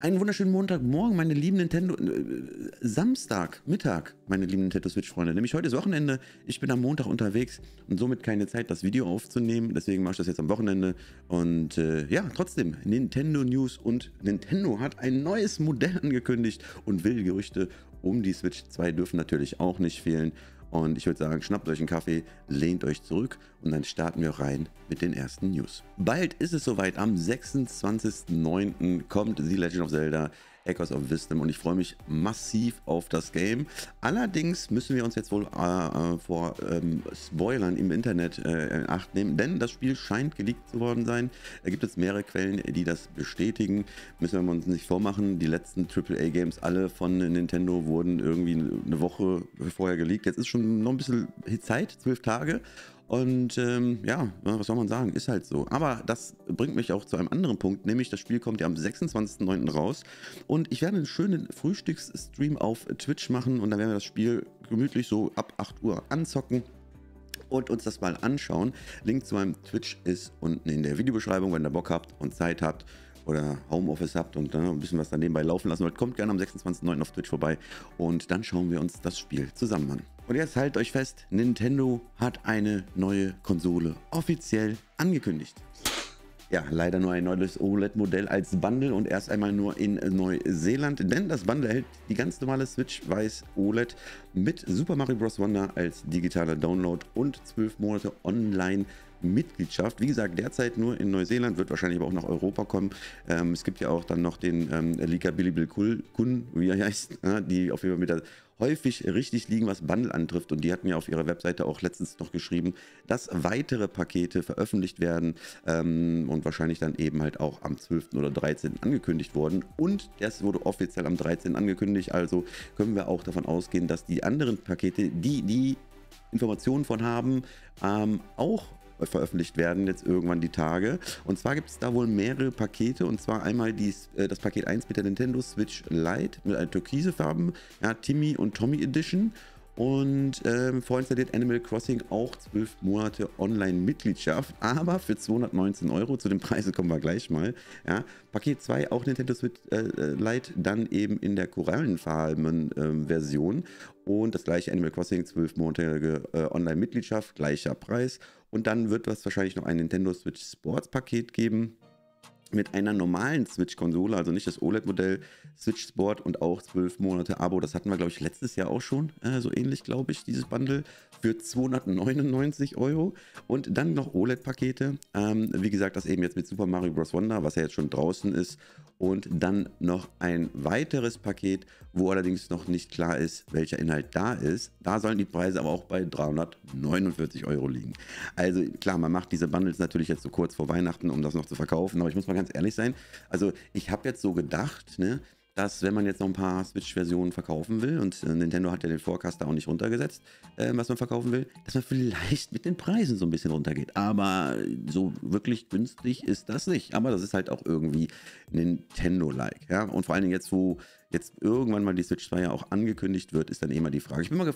Einen wunderschönen Montagmorgen, meine lieben Nintendo. Äh, Samstag, Mittag, meine lieben Nintendo Switch-Freunde. Nämlich heute ist Wochenende. Ich bin am Montag unterwegs und somit keine Zeit, das Video aufzunehmen. Deswegen mache ich das jetzt am Wochenende. Und äh, ja, trotzdem, Nintendo News und Nintendo hat ein neues Modell angekündigt und will Gerüchte um die Switch 2 dürfen natürlich auch nicht fehlen. Und ich würde sagen, schnappt euch einen Kaffee, lehnt euch zurück und dann starten wir rein mit den ersten News. Bald ist es soweit, am 26.09. kommt The Legend of Zelda Echoes of Wisdom und ich freue mich massiv auf das Game. Allerdings müssen wir uns jetzt wohl äh, äh, vor ähm, Spoilern im Internet äh, in Acht nehmen, denn das Spiel scheint geleakt zu worden sein. Da gibt es mehrere Quellen, die das bestätigen. Müssen wir uns nicht vormachen. Die letzten AAA-Games, alle von Nintendo, wurden irgendwie eine Woche vorher geleakt. Jetzt ist schon noch ein bisschen Zeit, zwölf Tage. Und ähm, ja, was soll man sagen, ist halt so. Aber das bringt mich auch zu einem anderen Punkt, nämlich das Spiel kommt ja am 26.09. raus. Und ich werde einen schönen Frühstücksstream auf Twitch machen und dann werden wir das Spiel gemütlich so ab 8 Uhr anzocken und uns das mal anschauen. Link zu meinem Twitch ist unten in der Videobeschreibung, wenn ihr Bock habt und Zeit habt oder Homeoffice habt und dann ne, ein bisschen was daneben bei laufen lassen wollt, kommt gerne am 26.09. auf Twitch vorbei und dann schauen wir uns das Spiel zusammen an. Und jetzt haltet euch fest, Nintendo hat eine neue Konsole offiziell angekündigt. Ja, leider nur ein neues OLED-Modell als Bundle und erst einmal nur in Neuseeland, denn das Bundle erhält die ganz normale Switch Weiß OLED mit Super Mario Bros. Wonder als digitaler Download und 12 Monate online Mitgliedschaft. Wie gesagt, derzeit nur in Neuseeland, wird wahrscheinlich aber auch nach Europa kommen. Ähm, es gibt ja auch dann noch den ähm, Lika Billibil Kun, wie er heißt, äh, die auf jeden Fall mit der häufig richtig liegen, was Bundle antrifft. Und die hatten ja auf ihrer Webseite auch letztens noch geschrieben, dass weitere Pakete veröffentlicht werden ähm, und wahrscheinlich dann eben halt auch am 12. oder 13. angekündigt wurden. Und das wurde offiziell am 13. angekündigt. Also können wir auch davon ausgehen, dass die anderen Pakete, die die Informationen von haben, ähm, auch äh, veröffentlicht werden, jetzt irgendwann die Tage. Und zwar gibt es da wohl mehrere Pakete und zwar einmal die, äh, das Paket 1 mit der Nintendo Switch Lite mit einer türkise Farben, ja, Timmy und Tommy Edition und ähm, vorinstalliert Animal Crossing auch 12 Monate Online-Mitgliedschaft, aber für 219 Euro. Zu den Preisen kommen wir gleich mal. Ja, Paket 2 auch Nintendo Switch äh, äh, Lite, dann eben in der korallenfarbenen äh, Version. Und das gleiche Animal Crossing, 12 Monate äh, Online-Mitgliedschaft, gleicher Preis. Und dann wird es wahrscheinlich noch ein Nintendo Switch Sports Paket geben mit einer normalen Switch-Konsole, also nicht das OLED-Modell, Switch Sport und auch 12 Monate Abo. Das hatten wir, glaube ich, letztes Jahr auch schon. Äh, so ähnlich, glaube ich, dieses Bundle für 299 Euro. Und dann noch OLED-Pakete. Ähm, wie gesagt, das eben jetzt mit Super Mario Bros. Wonder, was ja jetzt schon draußen ist. Und dann noch ein weiteres Paket, wo allerdings noch nicht klar ist, welcher Inhalt da ist. Da sollen die Preise aber auch bei 349 Euro liegen. Also klar, man macht diese Bundles natürlich jetzt so kurz vor Weihnachten, um das noch zu verkaufen. Aber ich muss mal ganz ehrlich sein. Also ich habe jetzt so gedacht, ne, dass wenn man jetzt noch ein paar Switch-Versionen verkaufen will, und äh, Nintendo hat ja den Forecast da auch nicht runtergesetzt, äh, was man verkaufen will, dass man vielleicht mit den Preisen so ein bisschen runtergeht. Aber so wirklich günstig ist das nicht. Aber das ist halt auch irgendwie Nintendo-like. Ja? Und vor allen Dingen jetzt, wo jetzt irgendwann mal die Switch 2 ja auch angekündigt wird, ist dann eben mal die Frage. Ich bin mal äh,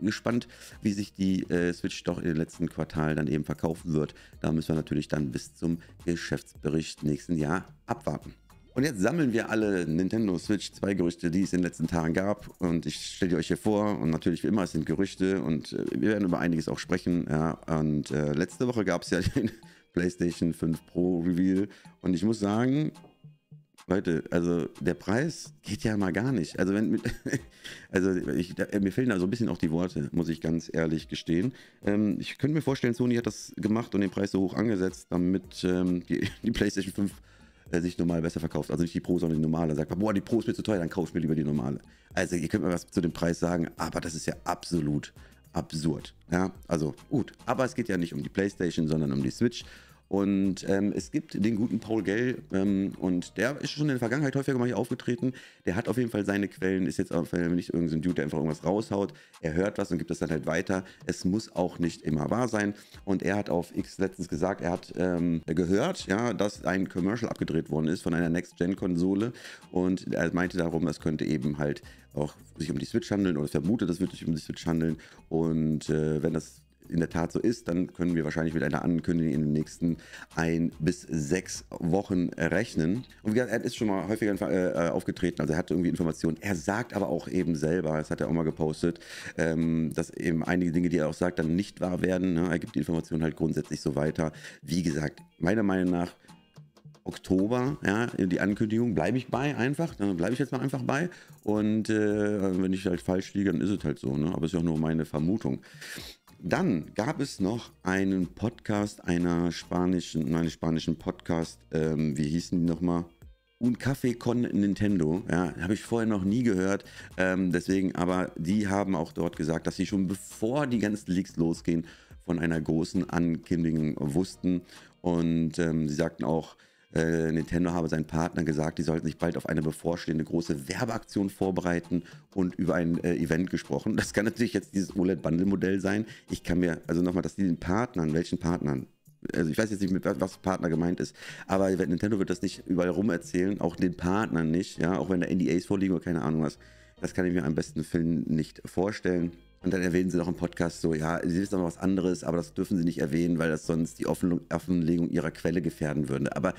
gespannt, wie sich die äh, Switch doch in den letzten Quartal dann eben verkaufen wird. Da müssen wir natürlich dann bis zum Geschäftsbericht nächsten Jahr abwarten. Und jetzt sammeln wir alle Nintendo Switch 2 Gerüchte, die es in den letzten Tagen gab. Und ich stelle die euch hier vor. Und natürlich, wie immer, es sind Gerüchte. Und äh, wir werden über einiges auch sprechen. Ja, und äh, letzte Woche gab es ja den PlayStation 5 Pro Reveal. Und ich muss sagen, Leute, also der Preis geht ja mal gar nicht. Also, wenn, also ich, da, äh, mir fehlen da so ein bisschen auch die Worte, muss ich ganz ehrlich gestehen. Ähm, ich könnte mir vorstellen, Sony hat das gemacht und den Preis so hoch angesetzt, damit ähm, die, die PlayStation 5 Pro sich normal besser verkauft. Also nicht die Pro, sondern die normale. Sagt man, boah, die Pro ist mir zu teuer, dann kaufe ich mir lieber die normale. Also ihr könnt mir was zu dem Preis sagen, aber das ist ja absolut absurd. Ja, also gut. Aber es geht ja nicht um die Playstation, sondern um die Switch. Und ähm, es gibt den guten Paul Gell ähm, und der ist schon in der Vergangenheit häufiger mal hier aufgetreten. Der hat auf jeden Fall seine Quellen, ist jetzt auf jeden Fall nicht irgendein Dude, der einfach irgendwas raushaut. Er hört was und gibt das dann halt weiter. Es muss auch nicht immer wahr sein. Und er hat auf X letztens gesagt, er hat ähm, gehört, ja, dass ein Commercial abgedreht worden ist von einer Next-Gen-Konsole und er meinte darum, es könnte eben halt auch sich um die Switch handeln oder vermutet, das wird sich um die Switch handeln. Und äh, wenn das in der Tat so ist, dann können wir wahrscheinlich mit einer Ankündigung in den nächsten ein bis sechs Wochen rechnen. Und wie gesagt, er ist schon mal häufiger äh, äh, aufgetreten, also er hat irgendwie Informationen. Er sagt aber auch eben selber, das hat er auch mal gepostet, ähm, dass eben einige Dinge, die er auch sagt, dann nicht wahr werden. Ne? Er gibt die Informationen halt grundsätzlich so weiter. Wie gesagt, meiner Meinung nach Oktober, ja, die Ankündigung, bleibe ich bei einfach, dann ne? bleibe ich jetzt mal einfach bei. Und äh, wenn ich halt falsch liege, dann ist es halt so, ne? Aber es ist ja auch nur meine Vermutung. Dann gab es noch einen Podcast einer spanischen, nein, spanischen Podcast, ähm, wie hießen die nochmal? Un Café con Nintendo. Ja, habe ich vorher noch nie gehört. Ähm, deswegen, aber die haben auch dort gesagt, dass sie schon bevor die ganzen Leaks losgehen, von einer großen Ankündigung wussten. Und ähm, sie sagten auch, äh, Nintendo habe seinen Partnern gesagt, die sollten sich bald auf eine bevorstehende große Werbeaktion vorbereiten und über ein äh, Event gesprochen. Das kann natürlich jetzt dieses OLED-Bundle-Modell sein. Ich kann mir, also nochmal, dass die den Partnern, welchen Partnern, also ich weiß jetzt nicht, mit was Partner gemeint ist, aber Nintendo wird das nicht überall rum erzählen, auch den Partnern nicht, ja, auch wenn da NDAs vorliegen oder keine Ahnung was. Das kann ich mir am besten Film nicht vorstellen. Und dann erwähnen sie noch im Podcast so, ja, sie wissen noch was anderes, aber das dürfen sie nicht erwähnen, weil das sonst die Offenlegung ihrer Quelle gefährden würde. Aber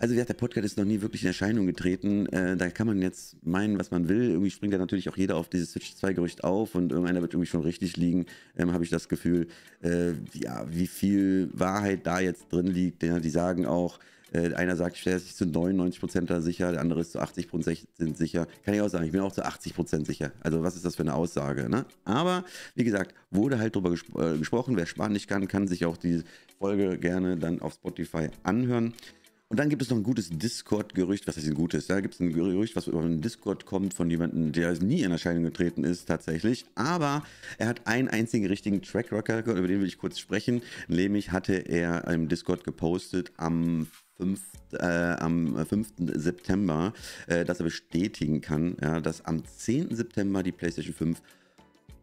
also wie gesagt, der Podcast ist noch nie wirklich in Erscheinung getreten. Äh, da kann man jetzt meinen, was man will. Irgendwie springt ja natürlich auch jeder auf dieses Switch 2-Gerücht auf und irgendeiner wird irgendwie schon richtig liegen, ähm, habe ich das Gefühl. Äh, ja, wie viel Wahrheit da jetzt drin liegt, ja, die sagen auch, äh, einer sagt, ich wäre sich zu 99% sicher, der andere ist zu 80% sicher. Kann ich auch sagen, ich bin auch zu 80% sicher. Also was ist das für eine Aussage? Ne? Aber wie gesagt, wurde halt drüber gespro äh, gesprochen. Wer Spanisch kann, kann sich auch die Folge gerne dann auf Spotify anhören. Und dann gibt es noch ein gutes Discord-Gerücht, was heißt ein gutes? Da gibt es ein Gerücht, was über den Discord kommt von jemandem, der nie in Erscheinung getreten ist, tatsächlich. Aber er hat einen einzigen richtigen Track Record, über den will ich kurz sprechen. Nämlich hatte er im Discord gepostet am 5, äh, am 5. September, äh, dass er bestätigen kann, ja, dass am 10. September die PlayStation 5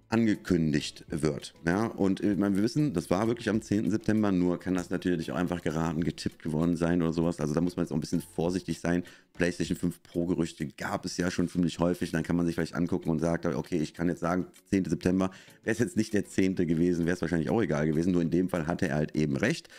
angekündigt wird. Ja, und ich meine, wir wissen, das war wirklich am 10. September, nur kann das natürlich auch einfach geraten, getippt geworden sein oder sowas. Also da muss man jetzt auch ein bisschen vorsichtig sein. PlayStation 5 Pro Gerüchte gab es ja schon ziemlich häufig. Dann kann man sich vielleicht angucken und sagt, okay, ich kann jetzt sagen, 10. September wäre es jetzt nicht der 10. gewesen, wäre es wahrscheinlich auch egal gewesen. Nur in dem Fall hatte er halt eben recht.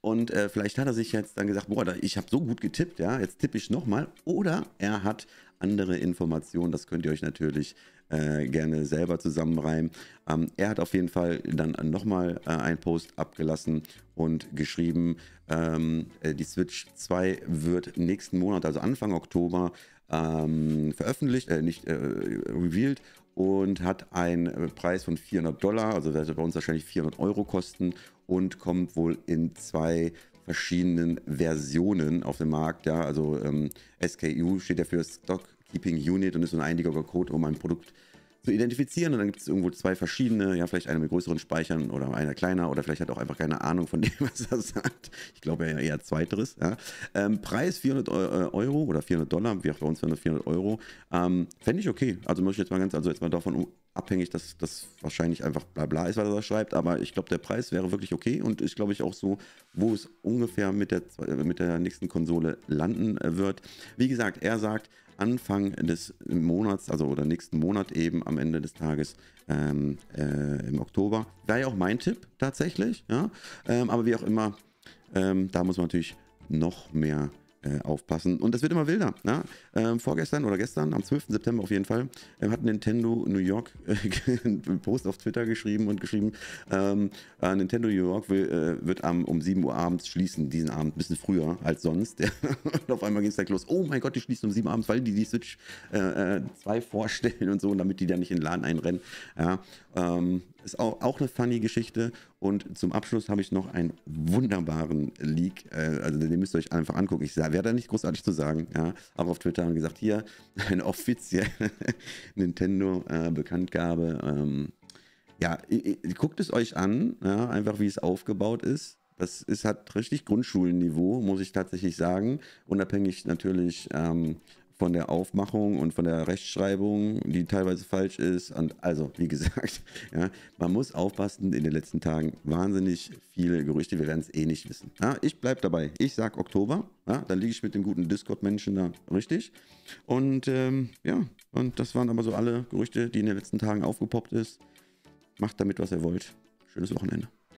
Und äh, vielleicht hat er sich jetzt dann gesagt, boah, ich habe so gut getippt, ja, jetzt tippe ich nochmal. Oder er hat andere Informationen. Das könnt ihr euch natürlich äh, gerne selber zusammenreimen. Ähm, er hat auf jeden Fall dann nochmal äh, einen Post abgelassen und geschrieben, ähm, äh, die Switch 2 wird nächsten Monat, also Anfang Oktober, ähm, veröffentlicht, äh, nicht äh, revealed und hat einen äh, Preis von 400 Dollar, also wird bei uns wahrscheinlich 400 Euro kosten und kommt wohl in zwei verschiedenen Versionen auf dem Markt. Ja? Also ähm, SKU steht ja für Stock Keeping Unit und ist so ein eindeutiger Code, um ein Produkt zu identifizieren. Und dann gibt es irgendwo zwei verschiedene, ja, vielleicht einer mit größeren Speichern oder einer kleiner oder vielleicht hat auch einfach keine Ahnung von dem, was er sagt. Ich glaube ja eher zweiteres. Ja. Ähm, Preis 400 äh, äh, Euro oder 400 Dollar, wie auch bei uns 400 Euro. Ähm, Fände ich okay. Also möchte ich jetzt mal ganz, also jetzt mal davon abhängig, dass das wahrscheinlich einfach bla bla ist, was er da schreibt, aber ich glaube, der Preis wäre wirklich okay und ich glaube ich auch so, wo es ungefähr mit der, äh, mit der nächsten Konsole landen äh, wird. Wie gesagt, er sagt, Anfang des Monats, also oder nächsten Monat eben am Ende des Tages ähm, äh, im Oktober. Wäre ja auch mein Tipp tatsächlich, ja. Ähm, aber wie auch immer, ähm, da muss man natürlich noch mehr äh, aufpassen. Und das wird immer wilder. Ne? Ähm, vorgestern oder gestern, am 12. September auf jeden Fall, ähm, hat Nintendo New York äh, einen Post auf Twitter geschrieben und geschrieben, ähm, äh, Nintendo New York will, äh, wird am, um 7 Uhr abends schließen, diesen Abend ein bisschen früher als sonst. und auf einmal ging es gleich los, oh mein Gott, die schließen um 7 Uhr abends, weil die die Switch 2 vorstellen und so, damit die da nicht in den Laden einrennen. Ja, ähm, ist auch, auch eine funny Geschichte. Und zum Abschluss habe ich noch einen wunderbaren Leak. Äh, also den müsst ihr euch einfach angucken. Ich werde da nicht großartig zu sagen. Ja. Aber auf Twitter haben gesagt, hier eine offizielle Nintendo-Bekanntgabe. Äh, ähm, ja, ihr, ihr, guckt es euch an, ja, einfach wie es aufgebaut ist. Das ist, hat richtig Grundschulenniveau, muss ich tatsächlich sagen. Unabhängig natürlich ähm, von der Aufmachung und von der Rechtschreibung, die teilweise falsch ist. Und also, wie gesagt, ja, man muss aufpassen in den letzten Tagen. Wahnsinnig viele Gerüchte, wir werden es eh nicht wissen. Ja, ich bleibe dabei. Ich sag Oktober. Ja, dann liege ich mit dem guten Discord-Menschen da richtig. Und ähm, ja, und das waren aber so alle Gerüchte, die in den letzten Tagen aufgepoppt ist. Macht damit, was ihr wollt. Schönes Wochenende.